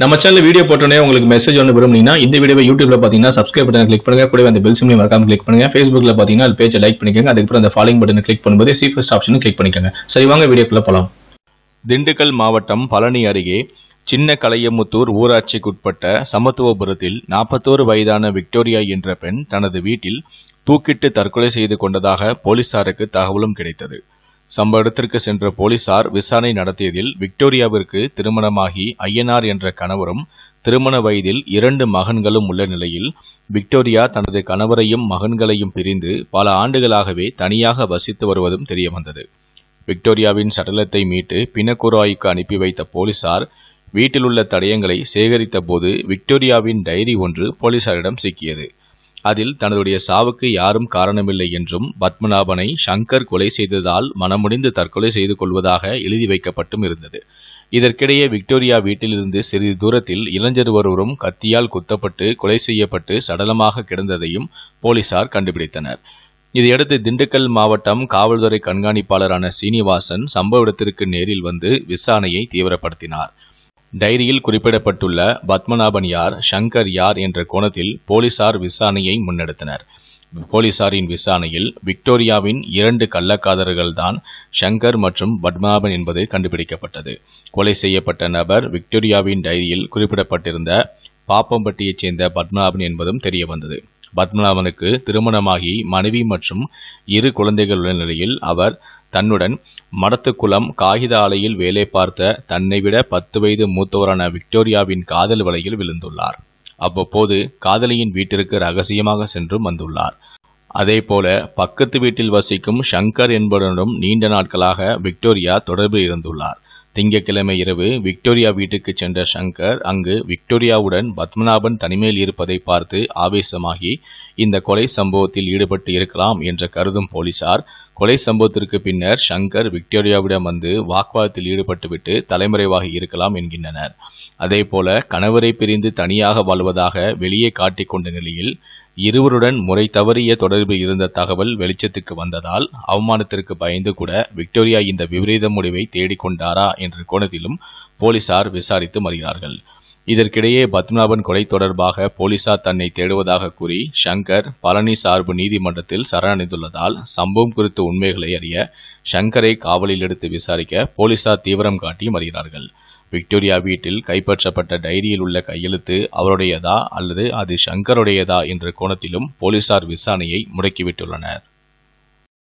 நம்ம channel video போட்டோன்னே உங்களுக்கு மெசேஜ் ஒன்று விரும்புனீங்கன்னா இந்த வீடியோ யூடியூப்ல பார்த்தீங்கன்னா சப்ஸ்கிரைப் பட்டன் கிளிக் பண்ணுங்க கூட அந்த பெல் சிம்லையும் மறக்காம கிளிக் பண்ணுங்க ஃபேஸ்புக்ல பார்த்தீங்கன்னா அது பேஜை லைக் பண்ணிக்கோங்க அதுக்கப்புறம் அந்த ஃபாலோயிங் பட்டன் கிளிக் பண்ணும்போது சி ஃபர்ஸ்ட் ஆப்ஷனும் கிளிக் பண்ணிக்கோங்க சரி வாங்க வீடியோக்குள்ள போகலாம் திண்டுக்கல் மாவட்டம் பழனி அருகே சின்ன கலையமுத்தூர் ஊராட்சிக்குட்பட்ட சமத்துவபுரத்தில் நாற்பத்தோரு வயதான விக்டோரியா என்ற பெண் தனது வீட்டில் தூக்கிட்டு தற்கொலை செய்து கொண்டதாக போலீசாருக்கு தகவலும் கிடைத்தது சம்ப இடத்திற்கு சென்ற போலீசார் விசாரணை நடத்தியதில் விக்டோரியாவிற்கு திருமணமாகி ஐயனார் என்ற கணவரும் திருமண வயதில் இரண்டு மகன்களும் உள்ள நிலையில் விக்டோரியா தனது கணவரையும் மகன்களையும் பிரிந்து பல ஆண்டுகளாகவே தனியாக வசித்து வருவதும் தெரியவந்தது விக்டோரியாவின் சடலத்தை மீட்டு பினக்குராய்க்கு அனுப்பி வைத்த போலீசார் வீட்டிலுள்ள தடயங்களை சேகரித்த போது விக்டோரியாவின் டைரி ஒன்று போலீசாரிடம் சிக்கியது அதில் தனதுடைய சாவுக்கு யாரும் காரணமில்லை என்றும் பத்மநாபனை சங்கர் கொலை செய்ததால் மனமுடிந்து தற்கொலை செய்து கொள்வதாக எழுதி வைக்கப்பட்டும் இருந்தது இதற்கிடையே விக்டோரியா வீட்டிலிருந்து சிறிது தூரத்தில் இளைஞர் ஒருவரும் கத்தியால் குத்தப்பட்டு கொலை செய்யப்பட்டு சடலமாக கிடந்ததையும் போலீசார் கண்டுபிடித்தனர் இதையடுத்து திண்டுக்கல் மாவட்டம் காவல்துறை கண்காணிப்பாளரான சீனிவாசன் சம்பவ இடத்திற்கு நேரில் வந்து விசாரணையை தீவிரப்படுத்தினார் டைரியில் குறிப்பிடப்பட்டுள்ள பத்மநாபன் யார் ஷங்கர் யார் என்ற கோணத்தில் போலீசார் விசாரணையை முன்னெடுத்தனர் போலீசாரின் விசாரணையில் விக்டோரியாவின் இரண்டு கள்ளக்காதர்கள்தான் ஷங்கர் மற்றும் பத்மநாபன் என்பது கண்டுபிடிக்கப்பட்டது கொலை செய்யப்பட்ட நபர் விக்டோரியாவின் டைரியில் குறிப்பிடப்பட்டிருந்த பாப்பம்பட்டியைச் சேர்ந்த பத்மநாபன் என்பதும் தெரிய வந்தது பத்மநாபனுக்கு திருமணமாகி மனைவி மற்றும் இரு குழந்தைகள் உள்ள நிலையில் அவர் தன்னுடன் மடத்துக்குளம் காகித ஆலையில் வேலை பார்த்த தன்னை விட பத்து வயது மூத்தவரான விக்டோரியாவின் காதல் வலையில் விழுந்துள்ளார் அவ்வப்போது காதலியின் வீட்டிற்கு ரகசியமாக சென்றும் வந்துள்ளார் அதேபோல பக்கத்து வீட்டில் வசிக்கும் ஷங்கர் என்பவருடனும் நீண்ட நாட்களாக விக்டோரியா தொடர்பில் இருந்துள்ளார் திங்கட்கிழமை இரவு விக்டோரியா வீட்டுக்கு சென்ற ஷங்கர் அங்கு விக்டோரியாவுடன் பத்மநாபன் தனிமையில் இருப்பதை பார்த்து ஆவேசமாகி இந்த கொலை சம்பவத்தில் ஈடுபட்டு இருக்கலாம் என்று கருதும் போலீசார் கொலை சம்பவத்திற்கு பின்னர் ஷங்கர் விக்டோரியாவிடம் வந்து வாக்குவாதத்தில் ஈடுபட்டுவிட்டு தலைமுறைவாக இருக்கலாம் என்கின்றனர் அதேபோல கணவரை பிரிந்து தனியாக வாழ்வதாக வெளியே காட்டிக்கொண்ட நிலையில் இருவருடன் முறை தவறிய தொடர்பு இருந்த தகவல் வெளிச்சத்துக்கு வந்ததால் அவமானத்திற்கு பயந்து கூட விக்டோரியா இந்த விபரீத முடிவை தேடிக்கொண்டாரா என்ற கோணத்திலும் போலீசார் விசாரித்து வருகிறார்கள் இதற்கிடையே பத்மநாபன் கொலை தொடர்பாக போலீசார் தன்னை தேடுவதாக கூறி ஷங்கர் பழனி சார்பு நீதிமன்றத்தில் சரணடைந்துள்ளதால் சம்பவம் குறித்த உண்மைகளை அறிய ஷங்கரை காவலில் எடுத்து விசாரிக்க போலீசார் தீவிரம் காட்டி வருகிறார்கள் விக்டோரியா வீட்டில் கைப்பற்றப்பட்ட டைரியில் உள்ள கையெழுத்து அவருடையதா அல்லது அது ஷங்கருடையதா என்ற கோணத்திலும் போலீசார் விசாரணையை முடக்கிவிட்டுள்ளனர்